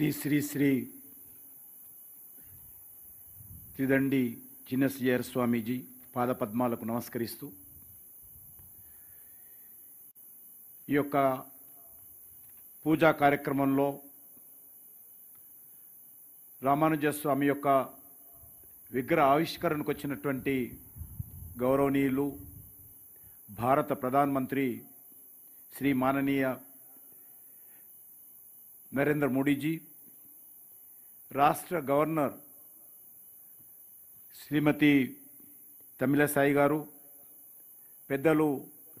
శ్రీ శ్రీ శ్రీ త్రిదండి చిన్నసయ్యర్ స్వామీజీ పాదపద్మాలకు నమస్కరిస్తూ ఈ యొక్క పూజా కార్యక్రమంలో రామానుజస్వామి యొక్క విగ్రహ ఆవిష్కరణకు వచ్చినటువంటి గౌరవనీయులు భారత ప్రధానమంత్రి శ్రీ మాననీయ నరేంద్ర మోడీజీ రాష్ట్ర గవర్నర్ శ్రీమతి తమిళసాయి గారు పెద్దలు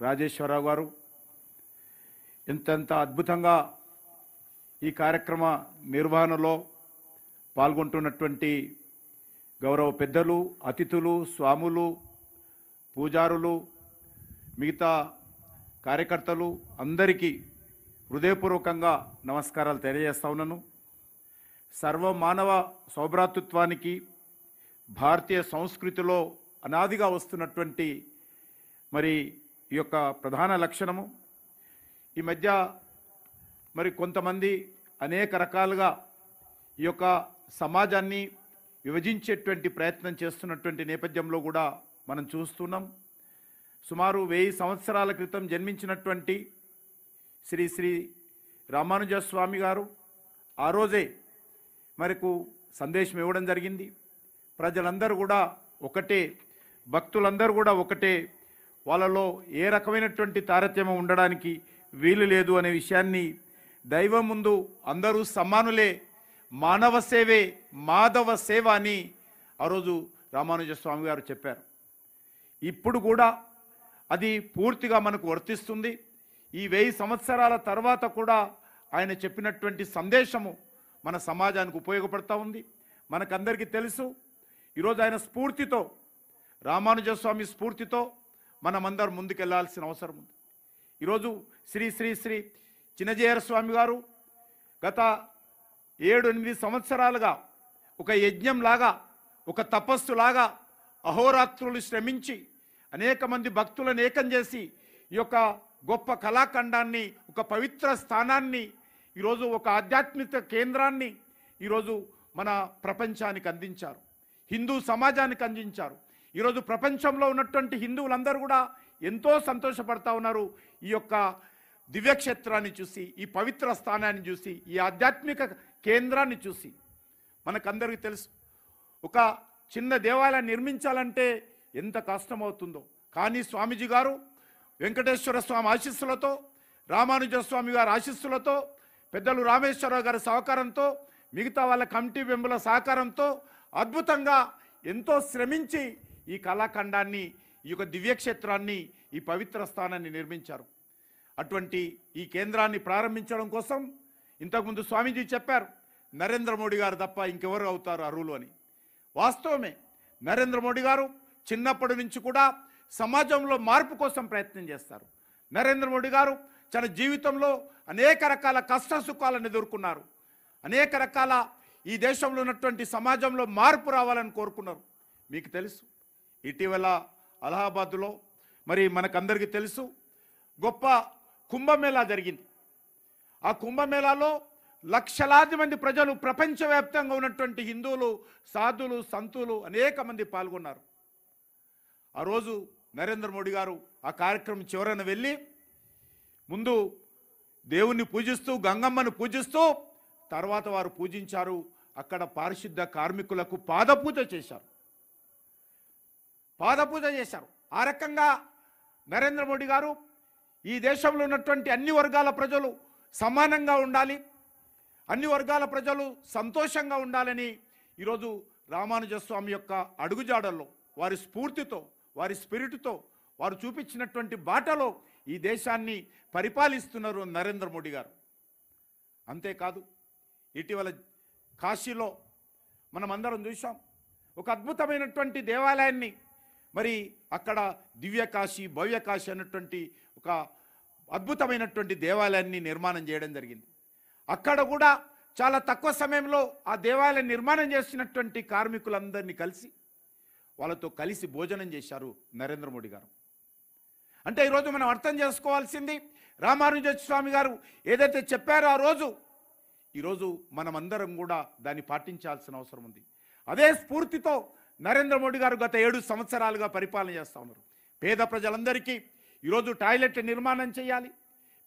రాజేశ్వరరావు గారు ఎంతెంత అద్భుతంగా ఈ కార్యక్రమ నిర్వహణలో పాల్గొంటున్నటువంటి గౌరవ పెద్దలు అతిథులు స్వాములు పూజారులు మిగతా కార్యకర్తలు అందరికీ హృదయపూర్వకంగా నమస్కారాలు తెలియజేస్తా ఉన్నాను సర్వమానవ సౌభ్రాతృత్వానికి భారతీయ సంస్కృతిలో అనాదిగా వస్తున్నటువంటి మరి ఈ యొక్క ప్రధాన లక్షణము ఈ మధ్య మరి కొంతమంది అనేక రకాలుగా ఈ యొక్క సమాజాన్ని విభజించేటువంటి ప్రయత్నం చేస్తున్నటువంటి నేపథ్యంలో కూడా మనం చూస్తున్నాం సుమారు వెయ్యి సంవత్సరాల క్రితం జన్మించినటువంటి శ్రీ శ్రీ రామానుజస్వామి గారు ఆ రోజే మరకు సందేశం ఇవ్వడం జరిగింది ప్రజలందరూ కూడా ఒకటే భక్తులందరూ కూడా ఒకటే వాళ్ళలో ఏ రకమైనటువంటి తారతమ్యం ఉండడానికి వీలు లేదు అనే విషయాన్ని దైవం ముందు అందరూ సమానులే మానవ సేవే మాధవ సేవ అని ఆ రోజు రామానుజ స్వామి గారు చెప్పారు ఇప్పుడు కూడా అది పూర్తిగా మనకు వర్తిస్తుంది ఈ వెయ్యి సంవత్సరాల తర్వాత కూడా ఆయన చెప్పినటువంటి సందేశము మన సమాజానికి ఉపయోగపడతా ఉంది మనకందరికీ తెలుసు ఈరోజు ఆయన స్ఫూర్తితో రామానుజస్వామి స్ఫూర్తితో మనమందరం ముందుకెళ్లాల్సిన అవసరం ఉంది ఈరోజు శ్రీ శ్రీ శ్రీ చిన్నజయర స్వామి గారు గత ఏడు ఎనిమిది సంవత్సరాలుగా ఒక యజ్ఞంలాగా ఒక తపస్సులాగా అహోరాత్రులు శ్రమించి అనేక మంది భక్తులను ఏకం చేసి ఈ యొక్క గొప్ప కళాఖండాన్ని ఒక పవిత్ర స్థానాన్ని ఈరోజు ఒక ఆధ్యాత్మిక కేంద్రాన్ని ఈరోజు మన ప్రపంచానికి అందించారు హిందూ సమాజానికి అందించారు ఈరోజు ప్రపంచంలో ఉన్నటువంటి హిందువులందరూ కూడా ఎంతో సంతోషపడతా ఉన్నారు ఈ యొక్క దివ్యక్షేత్రాన్ని చూసి ఈ పవిత్ర స్థానాన్ని చూసి ఈ ఆధ్యాత్మిక కేంద్రాన్ని చూసి మనకందరికీ తెలుసు ఒక చిన్న దేవాలయం నిర్మించాలంటే ఎంత కష్టమవుతుందో కానీ స్వామీజీ గారు వెంకటేశ్వర స్వామి ఆశీస్సులతో రామానుజస్వామి గారి ఆశీస్సులతో పెద్దలు రామేశ్వరరావు గారి సహకారంతో మిగతా వాళ్ళ కమిటీ మెంబర్ల సహకారంతో అద్భుతంగా ఎంతో శ్రమించి ఈ కళాఖండాన్ని ఈ యొక్క దివ్యక్షేత్రాన్ని ఈ పవిత్ర స్థానాన్ని నిర్మించారు అటువంటి ఈ కేంద్రాన్ని ప్రారంభించడం కోసం ఇంతకుముందు స్వామీజీ చెప్పారు నరేంద్ర మోడీ గారు తప్ప ఇంకెవరు అవుతారు అరువులు అని వాస్తవమే నరేంద్ర మోడీ గారు చిన్నప్పటి నుంచి కూడా సమాజంలో మార్పు కోసం ప్రయత్నం చేస్తారు నరేంద్ర మోడీ గారు తన జీవితంలో అనేక రకాల కష్ట సుఖాలను ఎదుర్కొన్నారు అనేక రకాల ఈ దేశంలో ఉన్నటువంటి సమాజంలో మార్పు రావాలని కోరుకున్నారు మీకు తెలుసు ఇటీవల అలహాబాద్లో మరి మనకందరికీ తెలుసు గొప్ప కుంభమేళా జరిగింది ఆ కుంభమేళాలో లక్షలాది మంది ప్రజలు ప్రపంచవ్యాప్తంగా ఉన్నటువంటి హిందువులు సాధులు సంతులు అనేక మంది పాల్గొన్నారు ఆ రోజు నరేంద్ర మోడీ గారు ఆ కార్యక్రమం చివరన వెళ్ళి ముందు దేవుణ్ణి పూజిస్తూ గంగమ్మను పూజిస్తూ తర్వాత వారు పూజించారు అక్కడ పారిశుద్ధ కార్మికులకు పాదపూజ చేశారు పాదపూజ చేశారు ఆ రకంగా నరేంద్ర మోడీ గారు ఈ దేశంలో ఉన్నటువంటి అన్ని వర్గాల ప్రజలు సమానంగా ఉండాలి అన్ని వర్గాల ప్రజలు సంతోషంగా ఉండాలని ఈరోజు రామానుజస్వామి యొక్క అడుగుజాడల్లో వారి స్ఫూర్తితో వారి స్పిరిట్తో వారు చూపించినటువంటి బాటలో ఈ దేశాన్ని పరిపాలిస్తున్నారు నరేంద్ర మోడీ గారు అంతేకాదు ఇటీవల కాశీలో మనం అందరం చూసాం ఒక అద్భుతమైనటువంటి దేవాలయాన్ని మరి అక్కడ దివ్యకాశీ భవ్యకాశి అన్నటువంటి ఒక అద్భుతమైనటువంటి దేవాలయాన్ని నిర్మాణం చేయడం జరిగింది అక్కడ కూడా చాలా తక్కువ సమయంలో ఆ దేవాలయం నిర్మాణం చేసినటువంటి కార్మికులందరినీ కలిసి వాళ్ళతో కలిసి భోజనం చేశారు నరేంద్ర మోడీ గారు అంటే ఈరోజు మనం అర్థం చేసుకోవాల్సింది రామానుజ స్వామి గారు ఏదైతే చెప్పారో ఆ రోజు ఈరోజు మనమందరం కూడా దాన్ని పాటించాల్సిన అవసరం ఉంది అదే స్ఫూర్తితో నరేంద్ర మోడీ గారు గత ఏడు సంవత్సరాలుగా పరిపాలన చేస్తూ ఉన్నారు పేద ప్రజలందరికీ ఈరోజు టాయిలెట్ నిర్మాణం చేయాలి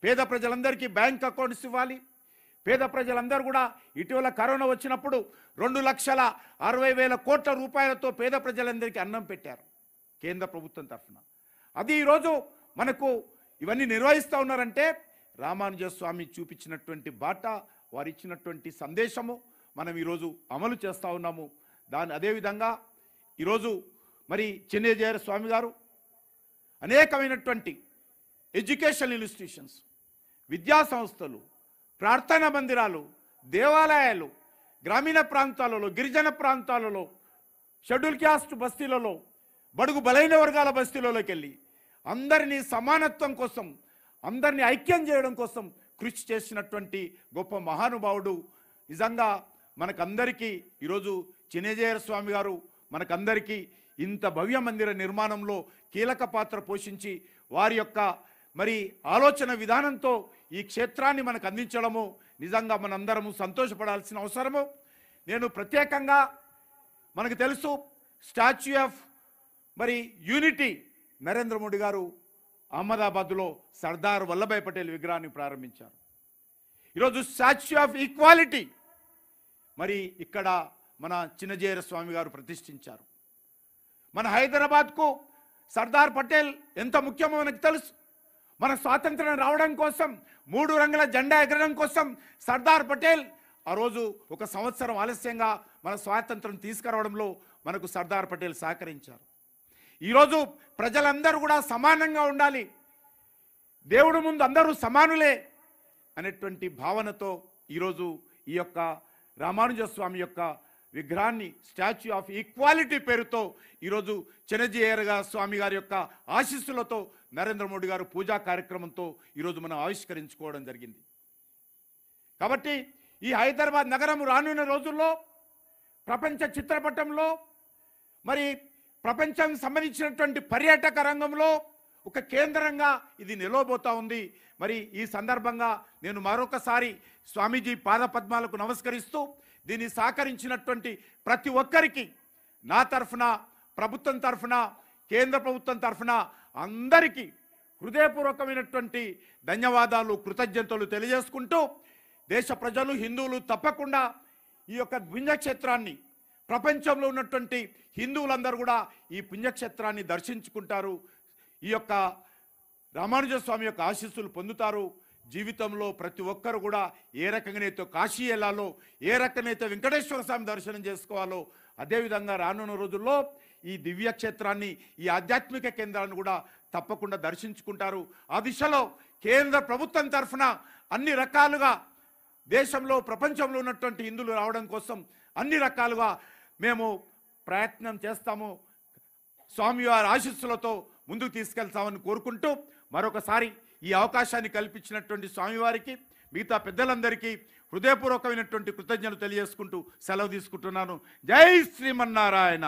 పేద ప్రజలందరికీ బ్యాంక్ అకౌంట్స్ ఇవ్వాలి పేద ప్రజలందరూ కూడా ఇటీవల కరోనా వచ్చినప్పుడు రెండు లక్షల అరవై వేల కోట్ల రూపాయలతో పేద ప్రజలందరికీ అన్నం పెట్టారు కేంద్ర ప్రభుత్వం తరఫున అది ఈరోజు మనకు ఇవన్నీ నిర్వహిస్తూ ఉన్నారంటే రామానుజస్వామి చూపించినటువంటి బాట వారు ఇచ్చినటువంటి సందేశము మనం ఈరోజు అమలు చేస్తూ ఉన్నాము దాని అదేవిధంగా ఈరోజు మరి చెన్నయ్యజయర స్వామి గారు అనేకమైనటువంటి ఎడ్యుకేషన్ ఇన్స్టిట్యూషన్స్ విద్యా సంస్థలు ప్రార్థనా మందిరాలు దేవాలయాలు గ్రామీణ ప్రాంతాలలో గిరిజన ప్రాంతాలలో షెడ్యూల్ క్యాస్ట్ బస్తీలలో బడుగు బలైన వర్గాల బస్తీలలోకి వెళ్ళి అందరినీ సమానత్వం కోసం అందరినీ ఐక్యం చేయడం కోసం కృషి చేసినటువంటి గొప్ప మహానుభావుడు నిజంగా మనకందరికీ ఈరోజు చినజేయర స్వామి గారు మనకందరికీ ఇంత భవ్య మందిర నిర్మాణంలో కీలక పాత్ర పోషించి వారి యొక్క మరి ఆలోచన విధానంతో ఈ క్షేత్రాన్ని మనకు అందించడము నిజంగా మనందరము సంతోషపడాల్సిన అవసరము నేను ప్రత్యేకంగా మనకు తెలుసు స్టాచ్యూ ఆఫ్ మరి యూనిటీ నరేంద్ర మోడీ గారు అహ్మదాబాద్లో సర్దార్ వల్లభాయ్ పటేల్ విగ్రహాన్ని ప్రారంభించారు ఈరోజు స్టాచ్యూ ఆఫ్ ఈక్వాలిటీ మరి ఇక్కడ మన చిన్నజేర స్వామి గారు ప్రతిష్ఠించారు మన హైదరాబాద్కు సర్దార్ పటేల్ ఎంత ముఖ్యమో మనకు తెలుసు మన స్వాతంత్రం రావడం కోసం మూడు రంగుల జెండా ఎగరడం కోసం సర్దార్ పటేల్ ఆ రోజు ఒక సంవత్సరం ఆలస్యంగా మన స్వాతంత్రం తీసుకురావడంలో మనకు సర్దార్ పటేల్ సహకరించారు ఈరోజు ప్రజలందరూ కూడా సమానంగా ఉండాలి దేవుడు ముందు అందరూ సమానులే అనేటువంటి భావనతో ఈరోజు ఈ యొక్క రామానుజస్వామి యొక్క విగ్రహాన్ని స్టాచ్యూ ఆఫ్ ఈక్వాలిటీ పేరుతో ఈరోజు చెనజీయరగా స్వామి గారి యొక్క ఆశీస్సులతో నరేంద్ర మోడీ గారు పూజా కార్యక్రమంతో ఈరోజు మనం ఆవిష్కరించుకోవడం జరిగింది కాబట్టి ఈ హైదరాబాద్ నగరం రానున్న రోజుల్లో ప్రపంచ చిత్రపటంలో మరి ప్రపంచానికి సంబంధించినటువంటి పర్యాటక రంగంలో ఒక కేంద్రంగా ఇది నిలవబోతా ఉంది మరి ఈ సందర్భంగా నేను మరొకసారి స్వామీజీ పాదపద్మాలకు నమస్కరిస్తూ దీన్ని సహకరించినటువంటి ప్రతి ఒక్కరికి నా తరఫున ప్రభుత్వం తరఫున కేంద్ర ప్రభుత్వం తరఫున అందరికీ హృదయపూర్వకమైనటువంటి ధన్యవాదాలు కృతజ్ఞతలు తెలియజేసుకుంటూ దేశ ప్రజలు హిందువులు తప్పకుండా ఈ యొక్క పుణ్యక్షేత్రాన్ని ప్రపంచంలో ఉన్నటువంటి హిందువులందరూ కూడా ఈ పుణ్యక్షేత్రాన్ని దర్శించుకుంటారు ఈ యొక్క రామానుజ స్వామి యొక్క ఆశీస్సులు పొందుతారు జీవితంలో ప్రతి ఒక్కరు కూడా ఏ రకంగానైతే కాశీ వెళ్ళాలో ఏ రకంగానైతే వెంకటేశ్వర స్వామి దర్శనం చేసుకోవాలో అదేవిధంగా రానున్న రోజుల్లో ఈ దివ్యక్షేత్రాన్ని ఈ ఆధ్యాత్మిక కేంద్రాన్ని కూడా తప్పకుండా దర్శించుకుంటారు ఆ దిశలో కేంద్ర ప్రభుత్వం తరఫున అన్ని రకాలుగా దేశంలో ప్రపంచంలో ఉన్నటువంటి హిందువులు రావడం కోసం అన్ని రకాలుగా మేము ప్రయత్నం చేస్తాము స్వామివారి ఆశీస్సులతో ముందుకు తీసుకెళ్తామని కోరుకుంటూ మరొకసారి ఈ అవకాశాన్ని కల్పించినటువంటి స్వామివారికి మిగతా పెద్దలందరికీ హృదయపూర్వకమైనటువంటి కృతజ్ఞతలు తెలియజేసుకుంటూ సెలవు తీసుకుంటున్నాను జై శ్రీమన్నారాయణ